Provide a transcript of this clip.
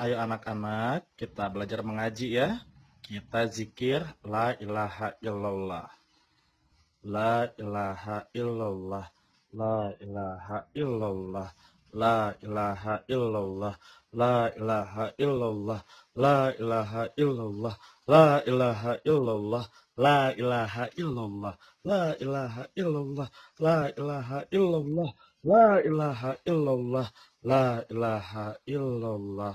Ayo anak-anak, kita belajar mengaji ya. Kita zikir la ilaha illallah. La ilaha illallah. La ilaha illallah. La ilaha illallah. La ilaha illallah. La ilaha illallah. La ilaha illallah. La ilaha illallah. La ilaha illallah. La ilaha illallah. La ilaha illallah. La ilaha illallah.